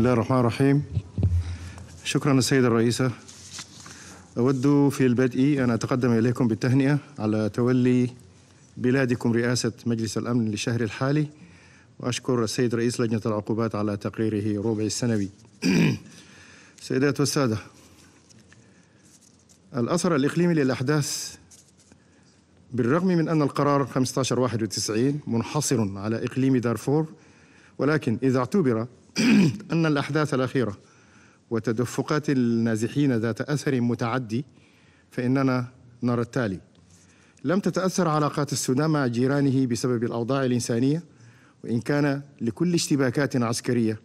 بسم الله الرحمن الرحيم شكرا السيدة الرئيسة أود في البدء أن أتقدم إليكم بالتهنئة على تولي بلادكم رئاسة مجلس الأمن للشهر الحالي وأشكر السيد رئيس لجنة العقوبات على تقريره ربع السنوي سيدات والسادة الأثر الإقليمي للأحداث بالرغم من أن القرار 1591 منحصر على إقليم دارفور ولكن إذا اعتبر أن الأحداث الأخيرة وتدفقات النازحين ذات أثر متعدي فإننا نرى التالي لم تتأثر علاقات السودان مع جيرانه بسبب الأوضاع الإنسانية وإن كان لكل اشتباكات عسكرية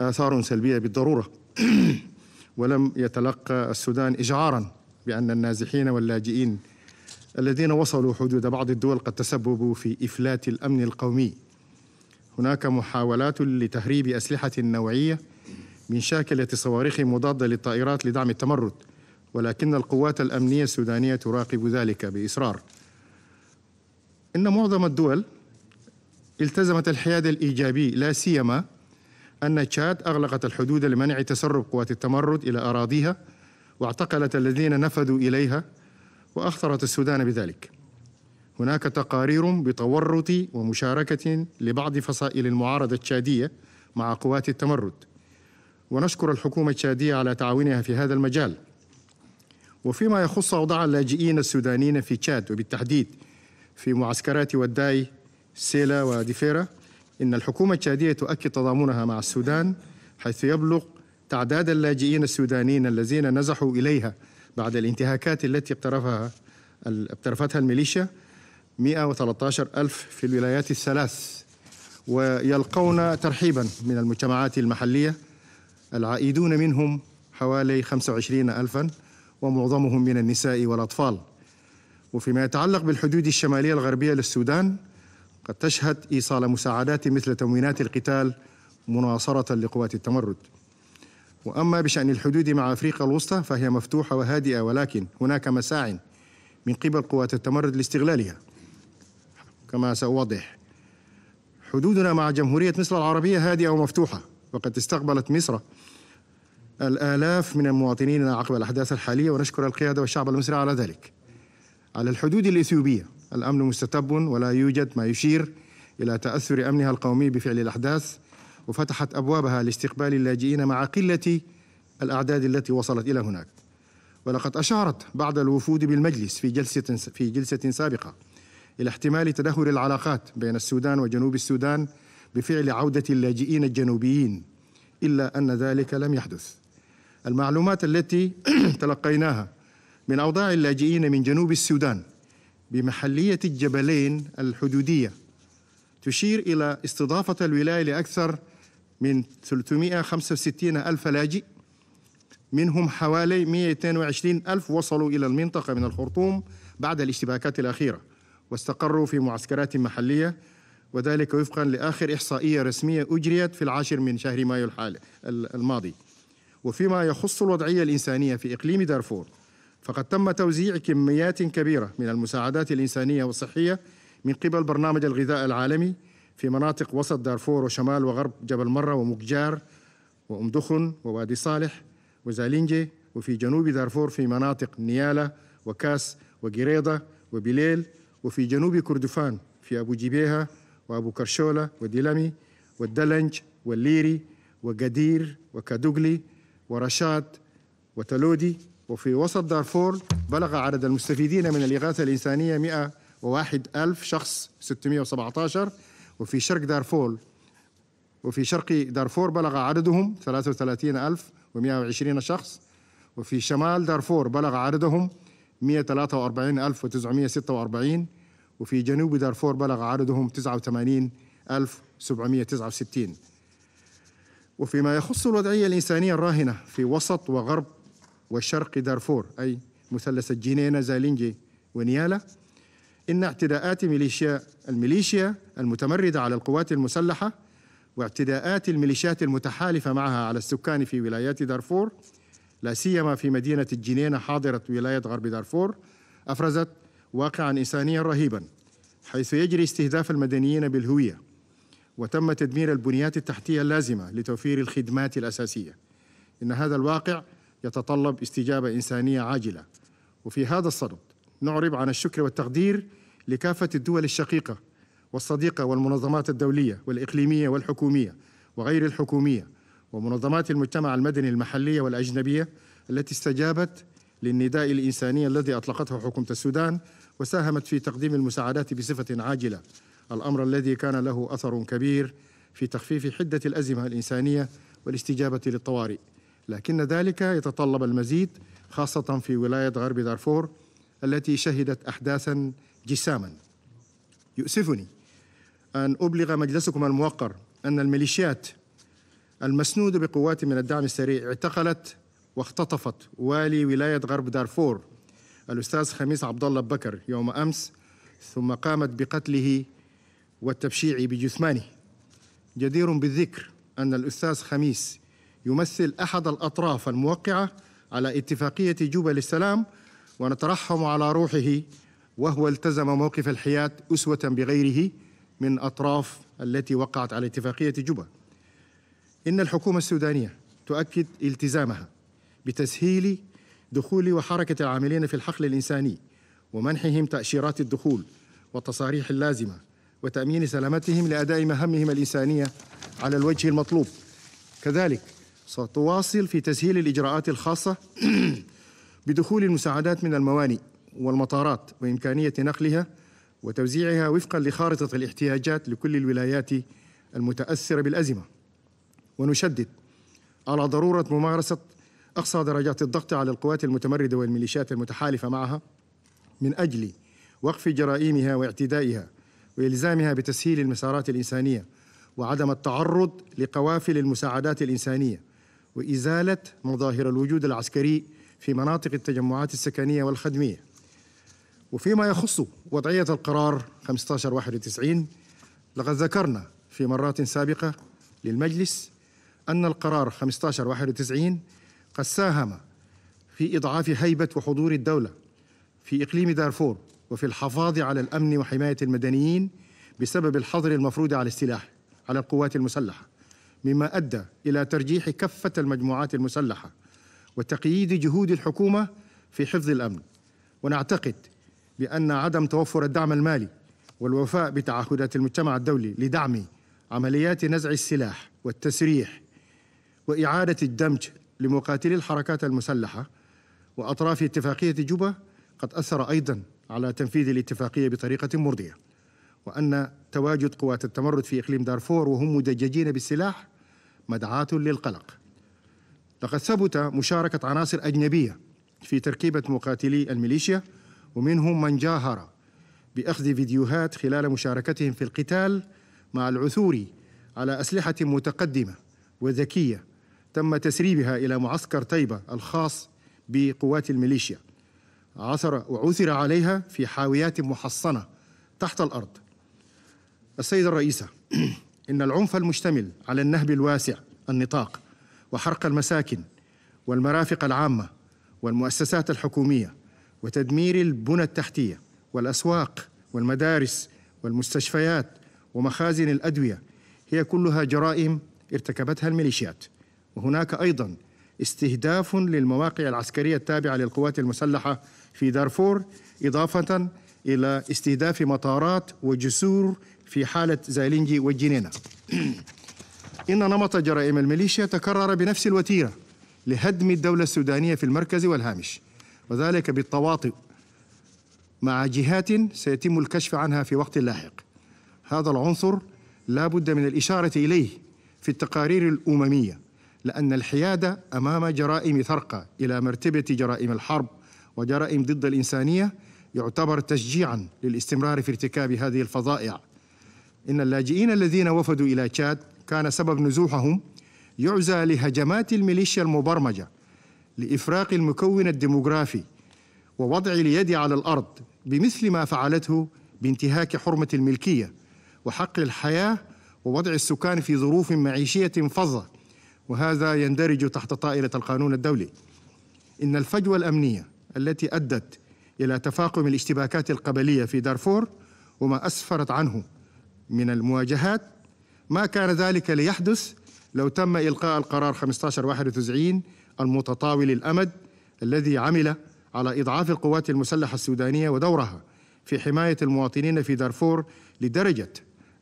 آثار سلبية بالضرورة ولم يتلقى السودان إجعارا بأن النازحين واللاجئين الذين وصلوا حدود بعض الدول قد تسببوا في إفلات الأمن القومي هناك محاولات لتهريب أسلحة نوعية من شاكلة صواريخ مضادة للطائرات لدعم التمرد ولكن القوات الأمنية السودانية تراقب ذلك بإصرار إن معظم الدول التزمت الحياد الإيجابي لا سيما أن تشاد أغلقت الحدود لمنع تسرب قوات التمرد إلى أراضيها واعتقلت الذين نفذوا إليها وأخطرت السودان بذلك هناك تقارير بتورط ومشاركة لبعض فصائل المعارضة التشادية مع قوات التمرد ونشكر الحكومة التشادية على تعاونها في هذا المجال وفيما يخص أوضاع اللاجئين السودانيين في تشاد وبالتحديد في معسكرات وداي سيلا وديفيرا إن الحكومة التشادية تؤكد تضامنها مع السودان حيث يبلغ تعداد اللاجئين السودانيين الذين نزحوا إليها بعد الانتهاكات التي اقترفها اقترفتها الميليشيا 113 ألف في الولايات الثلاث ويلقون ترحيبا من المجتمعات المحلية العائدون منهم حوالي 25 ألفا ومعظمهم من النساء والأطفال وفيما يتعلق بالحدود الشمالية الغربية للسودان قد تشهد إيصال مساعدات مثل تموينات القتال مناصرة لقوات التمرد وأما بشأن الحدود مع أفريقيا الوسطى فهي مفتوحة وهادئة ولكن هناك مساع من قبل قوات التمرد لاستغلالها كما سأوضح حدودنا مع جمهورية مصر العربية هادئة ومفتوحة وقد استقبلت مصر الآلاف من المواطنين عقب الأحداث الحالية ونشكر القيادة والشعب المصري على ذلك على الحدود الإثيوبية الأمن مستتب ولا يوجد ما يشير إلى تأثر أمنها القومي بفعل الأحداث وفتحت أبوابها لاستقبال اللاجئين مع قلة الأعداد التي وصلت إلى هناك ولقد أشارت بعض الوفود بالمجلس في جلسة في جلسة سابقة إلى احتمال تدهور العلاقات بين السودان وجنوب السودان بفعل عودة اللاجئين الجنوبيين إلا أن ذلك لم يحدث المعلومات التي تلقيناها من أوضاع اللاجئين من جنوب السودان بمحلية الجبلين الحدودية تشير إلى استضافة الولاية لأكثر من 365 ألف لاجئ منهم حوالي 222 ألف وصلوا إلى المنطقة من الخرطوم بعد الاشتباكات الأخيرة واستقروا في معسكرات محلية وذلك وفقا لآخر إحصائية رسمية أجريت في العاشر من شهر مايو الحالي الماضي وفيما يخص الوضعية الإنسانية في إقليم دارفور فقد تم توزيع كميات كبيرة من المساعدات الإنسانية والصحية من قبل برنامج الغذاء العالمي في مناطق وسط دارفور وشمال وغرب جبل مرة ومكجار وأم دخن ووادي صالح وزالينجي وفي جنوب دارفور في مناطق نيالة وكاس وقريضة وبليل وفي جنوب كردفان في أبو جبيهة وأبو كرشولة وديلمي والدلنج والليري وقدير وكادوغلي ورشاد وتلودي وفي وسط دارفور بلغ عدد المستفيدين من الإغاثة الإنسانية 101 ألف شخص 617 وفي شرق دارفور وفي شرق دارفور بلغ عددهم 33 ألف و120 شخص وفي شمال دارفور بلغ عددهم 143946 وفي جنوب دارفور بلغ عددهم 89769 وفيما يخص الوضعية الإنسانية الراهنة في وسط وغرب وشرق دارفور أي مثلث الجنينة زالينجي ونيالا إن اعتداءات ميليشيا الميليشيا المتمردة على القوات المسلحة واعتداءات الميليشيات المتحالفة معها على السكان في ولايات دارفور لا سيما في مدينة الجنينة حاضرة ولاية غرب دارفور أفرزت واقعا إنسانيا رهيبا حيث يجري استهداف المدنيين بالهوية وتم تدمير البنيات التحتية اللازمة لتوفير الخدمات الأساسية إن هذا الواقع يتطلب استجابة إنسانية عاجلة وفي هذا الصدد نعرب عن الشكر والتقدير لكافة الدول الشقيقة والصديقة والمنظمات الدولية والإقليمية والحكومية وغير الحكومية ومنظمات المجتمع المدني المحلية والأجنبية التي استجابت للنداء الإنساني الذي أطلقته حكومة السودان وساهمت في تقديم المساعدات بصفة عاجلة الأمر الذي كان له أثر كبير في تخفيف حدة الأزمة الإنسانية والاستجابة للطوارئ لكن ذلك يتطلب المزيد خاصة في ولاية غرب دارفور التي شهدت أحداثا جساما يؤسفني أن أبلغ مجلسكم الموقر أن الميليشيات المسنودة بقوات من الدعم السريع اعتقلت واختطفت والي ولاية غرب دارفور الأستاذ خميس عبد الله بكر يوم أمس ثم قامت بقتله والتبشيع بجثمانه جدير بالذكر أن الأستاذ خميس يمثل أحد الأطراف الموقعة على اتفاقية جوبا للسلام ونترحم على روحه وهو التزم موقف الحياة أسوة بغيره من أطراف التي وقعت على اتفاقية جوبا إن الحكومة السودانية تؤكد التزامها بتسهيل دخول وحركة العاملين في الحقل الإنساني ومنحهم تأشيرات الدخول والتصاريح اللازمة وتأمين سلامتهم لأداء مهامهم الإنسانية على الوجه المطلوب كذلك ستواصل في تسهيل الإجراءات الخاصة بدخول المساعدات من الموانئ والمطارات وإمكانية نقلها وتوزيعها وفقا لخارطة الاحتياجات لكل الولايات المتأثرة بالأزمة ونشدد على ضرورة ممارسة أقصى درجات الضغط على القوات المتمردة والميليشيات المتحالفة معها من أجل وقف جرائمها واعتدائها وإلزامها بتسهيل المسارات الإنسانية وعدم التعرض لقوافل المساعدات الإنسانية وإزالة مظاهر الوجود العسكري في مناطق التجمعات السكنية والخدمية وفيما يخص وضعية القرار 1591 لقد ذكرنا في مرات سابقة للمجلس أن القرار 1591 قد ساهم في إضعاف هيبة وحضور الدولة في إقليم دارفور وفي الحفاظ على الأمن وحماية المدنيين بسبب الحظر المفروض على السلاح على القوات المسلحة مما أدى إلى ترجيح كفة المجموعات المسلحة وتقييد جهود الحكومة في حفظ الأمن ونعتقد بأن عدم توفر الدعم المالي والوفاء بتعهدات المجتمع الدولي لدعم عمليات نزع السلاح والتسريح وإعادة الدمج لمقاتلي الحركات المسلحة وأطراف اتفاقية جوبا قد أثر أيضا على تنفيذ الاتفاقية بطريقة مرضية وأن تواجد قوات التمرد في إقليم دارفور وهم مدججين بالسلاح مدعاة للقلق لقد ثبت مشاركة عناصر أجنبية في تركيبة مقاتلي الميليشيا ومنهم من جاهر بأخذ فيديوهات خلال مشاركتهم في القتال مع العثور على أسلحة متقدمة وذكية تم تسريبها إلى معسكر طيبة الخاص بقوات الميليشيا عثر وعثر عليها في حاويات محصنة تحت الأرض السيدة الرئيسة إن العنف المشتمل على النهب الواسع النطاق وحرق المساكن والمرافق العامة والمؤسسات الحكومية وتدمير البنى التحتية والأسواق والمدارس والمستشفيات ومخازن الأدوية هي كلها جرائم ارتكبتها الميليشيات وهناك أيضا استهداف للمواقع العسكرية التابعة للقوات المسلحة في دارفور إضافة إلى استهداف مطارات وجسور في حالة زالينجي والجنينة إن نمط جرائم الميليشيا تكرر بنفس الوتيرة لهدم الدولة السودانية في المركز والهامش وذلك بالتواطؤ مع جهات سيتم الكشف عنها في وقت لاحق هذا العنصر لا بد من الإشارة إليه في التقارير الأممية لأن الحيادة أمام جرائم ثرقة إلى مرتبة جرائم الحرب وجرائم ضد الإنسانية يعتبر تشجيعا للاستمرار في ارتكاب هذه الفظائع إن اللاجئين الذين وفدوا إلى تشاد كان سبب نزوحهم يعزى لهجمات الميليشيا المبرمجة لإفراق المكون الديموغرافي ووضع اليد على الأرض بمثل ما فعلته بانتهاك حرمة الملكية وحق الحياة ووضع السكان في ظروف معيشية فظة وهذا يندرج تحت طائله القانون الدولي ان الفجوه الامنيه التي ادت الى تفاقم الاشتباكات القبليه في دارفور وما اسفرت عنه من المواجهات ما كان ذلك ليحدث لو تم القاء القرار 1591 المتطاول الامد الذي عمل على اضعاف القوات المسلحه السودانيه ودورها في حمايه المواطنين في دارفور لدرجه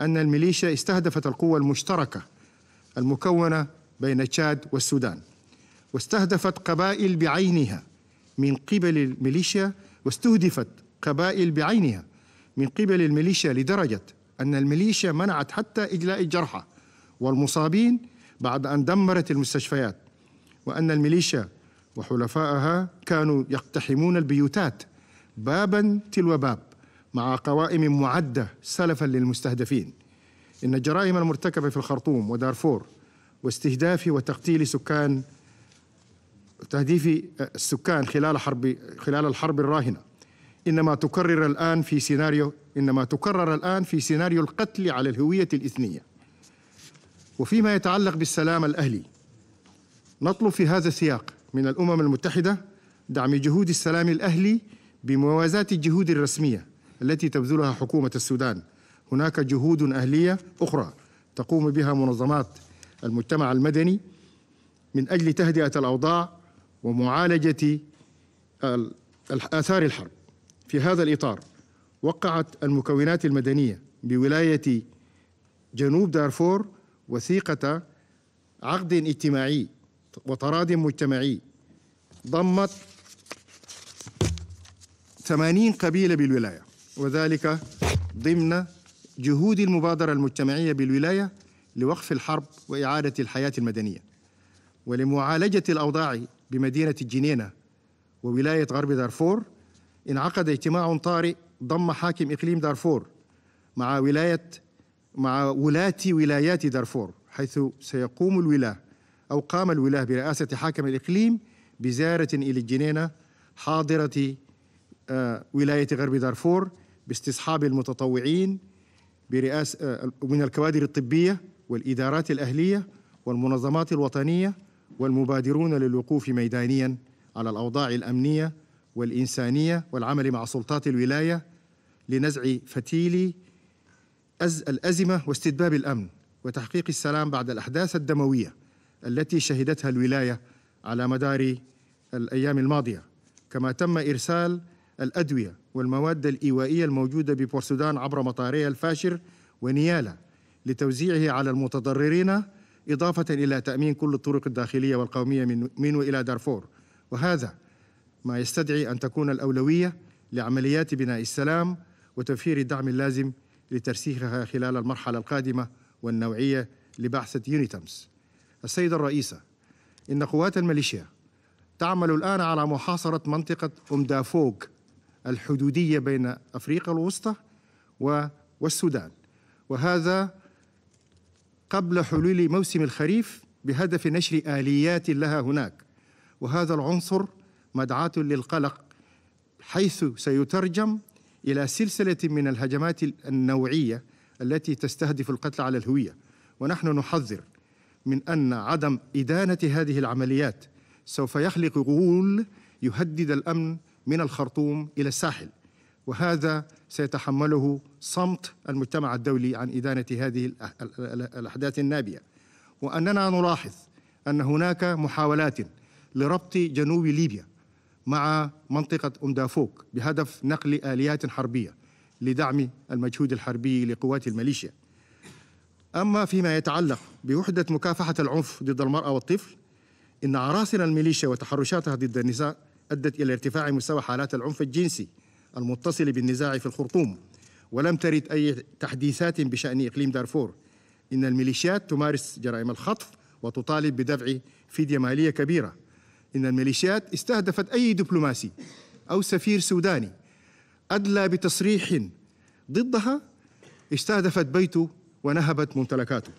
ان الميليشيا استهدفت القوه المشتركه المكونه بين تشاد والسودان واستهدفت قبائل بعينها من قبل الميليشيا واستهدفت قبائل بعينها من قبل الميليشيا لدرجة أن الميليشيا منعت حتى إجلاء الجرحى والمصابين بعد أن دمرت المستشفيات وأن الميليشيا وحلفائها كانوا يقتحمون البيوتات بابا تلو باب مع قوائم معدة سلفا للمستهدفين إن الجرائم المرتكبة في الخرطوم ودارفور واستهداف وتقتيل سكان تهديف السكان خلال حرب خلال الحرب الراهنه انما تكرر الان في سيناريو انما تكرر الان في سيناريو القتل على الهويه الاثنيه وفيما يتعلق بالسلام الاهلي نطلب في هذا السياق من الامم المتحده دعم جهود السلام الاهلي بموازاه الجهود الرسميه التي تبذلها حكومه السودان هناك جهود اهليه اخرى تقوم بها منظمات المجتمع المدني من أجل تهدئة الأوضاع ومعالجة آثار الحرب في هذا الإطار وقعت المكونات المدنية بولاية جنوب دارفور وثيقة عقد اجتماعي وطراد مجتمعي ضمت ثمانين قبيلة بالولاية وذلك ضمن جهود المبادرة المجتمعية بالولاية لوقف الحرب وإعادة الحياة المدنية ولمعالجة الأوضاع بمدينة الجنينة وولاية غرب دارفور انعقد اجتماع طارئ ضم حاكم إقليم دارفور مع ولاية مع ولاة ولايات دارفور حيث سيقوم الولاة أو قام الولاة برئاسة حاكم الإقليم بزيارة إلى الجنينة حاضرة آه، ولاية غرب دارفور باستصحاب المتطوعين برئاسة آه، من الكوادر الطبية والإدارات الأهلية والمنظمات الوطنية والمبادرون للوقوف ميدانيا على الأوضاع الأمنية والإنسانية والعمل مع سلطات الولاية لنزع فتيل أز الأزمة واستتباب الأمن وتحقيق السلام بعد الأحداث الدموية التي شهدتها الولاية على مدار الأيام الماضية كما تم إرسال الأدوية والمواد الإيوائية الموجودة ببورسودان عبر مطاريها الفاشر ونيالا لتوزيعه على المتضررين إضافة إلى تأمين كل الطرق الداخلية والقومية من وإلى دارفور وهذا ما يستدعي أن تكون الأولوية لعمليات بناء السلام وتوفير الدعم اللازم لترسيخها خلال المرحلة القادمة والنوعية لبعثة يونيتامس السيدة الرئيسة إن قوات الميليشيا تعمل الآن على محاصرة منطقة أم الحدودية بين أفريقيا الوسطى والسودان وهذا قبل حلول موسم الخريف بهدف نشر آليات لها هناك وهذا العنصر مدعاة للقلق حيث سيترجم إلى سلسلة من الهجمات النوعية التي تستهدف القتل على الهوية ونحن نحذر من أن عدم إدانة هذه العمليات سوف يخلق غول يهدد الأمن من الخرطوم إلى الساحل وهذا سيتحمله صمت المجتمع الدولي عن إدانة هذه الأحداث النابية وأننا نلاحظ أن هناك محاولات لربط جنوب ليبيا مع منطقة أمدافوك بهدف نقل آليات حربية لدعم المجهود الحربي لقوات الميليشيا أما فيما يتعلق بوحدة مكافحة العنف ضد المرأة والطفل إن عراسل الميليشيا وتحرشاتها ضد النساء أدت إلى ارتفاع مستوى حالات العنف الجنسي المتصل بالنزاع في الخرطوم ولم ترد أي تحديثات بشأن إقليم دارفور إن الميليشيات تمارس جرائم الخطف وتطالب بدفع فدية مالية كبيرة إن الميليشيات استهدفت أي دبلوماسي أو سفير سوداني أدلى بتصريح ضدها استهدفت بيته ونهبت ممتلكاته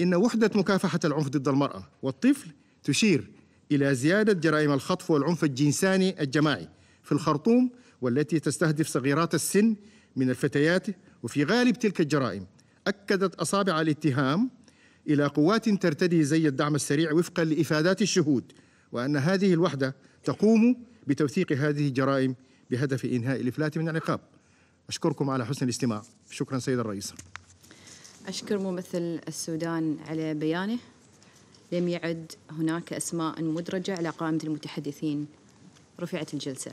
إن وحدة مكافحة العنف ضد المرأة والطفل تشير إلى زيادة جرائم الخطف والعنف الجنساني الجماعي في الخرطوم والتي تستهدف صغيرات السن من الفتيات وفي غالب تلك الجرائم أكدت أصابع الاتهام إلى قوات ترتدي زي الدعم السريع وفقا لإفادات الشهود وأن هذه الوحدة تقوم بتوثيق هذه الجرائم بهدف إنهاء الإفلات من العقاب أشكركم على حسن الاستماع شكرا سيد الرئيس أشكر ممثل السودان على بيانه لم يعد هناك أسماء مدرجة على قائمة المتحدثين رفعت الجلسة